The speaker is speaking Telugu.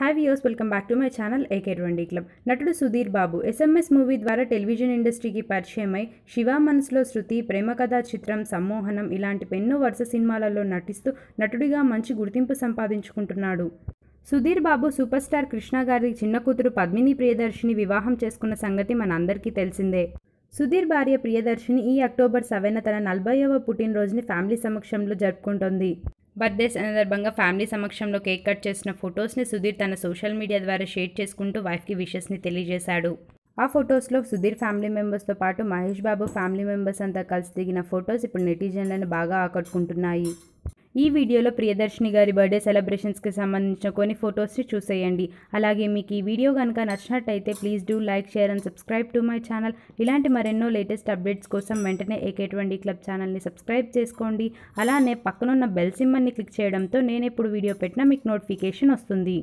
have viewers welcome back to my channel AK twenty club నటుడు సుధీర్ బాబు ఎస్ఎంఎస్ మూవీ ద్వారా టెలివిజన్ ఇండస్ట్రీకి పరిచయమై శివ మనసులో శృతి ప్రేమ కథ చిత్రం సమ్మోహనం ఇలాంటి ఎన్నో వరుస సినిమాలలో నటిస్తూ నటుడిగా మంచి గుర్తింపు సంపాదించుకుంటున్నాడు సుధీర్ బాబు సూపర్ స్టార్ కృష్ణ గారి చిన్న కూతురు పద్మిని ప్రియదర్శిని వివాహం చేసుకున్న సంగతి మనందరికీ తెలిసిందే సుధీర్ భార్య ప్రియదర్శిని ఈ అక్టోబర్ సెవెన్ తన నలభైవ పుట్టినరోజుని ఫ్యామిలీ సమక్షంలో జరుపుకుంటోంది బర్త్డే సందర్భంగా ఫ్యామిలీ సమక్షంలో కేక్ కట్ చేసిన ఫొటోస్ని సుధీర్ తన సోషల్ మీడియా ద్వారా షేర్ చేసుకుంటూ వైఫ్కి విషెస్ని తెలియజేశాడు ఆ ఫొటోస్లో సుధీర్ ఫ్యామిలీ మెంబర్స్తో పాటు మహేష్ బాబు ఫ్యామిలీ మెంబర్స్ అంతా కలిసి దిగిన ఫొటోస్ ఇప్పుడు నెటిజన్లను బాగా ఆకట్టుకుంటున్నాయి ఈ వీడియోలో ప్రియదర్శిని గారి బర్త్డే సెలబ్రేషన్స్కి సంబంధించిన కొన్ని ఫొటోస్ని చూసేయండి అలాగే మీకు ఈ వీడియో కనుక నచ్చినట్టయితే please do like share and subscribe to my channel ఇలాంటి మరెన్నో లేటెస్ట్ అప్డేట్స్ కోసం వెంటనే ఏకే ట్వంటీ క్లబ్ ఛానల్ని సబ్స్క్రైబ్ చేసుకోండి అలానే పక్కనున్న బెల్ సిమ్మర్ని క్లిక్ చేయడంతో నేను ఎప్పుడు వీడియో పెట్టినా మీకు నోటిఫికేషన్ వస్తుంది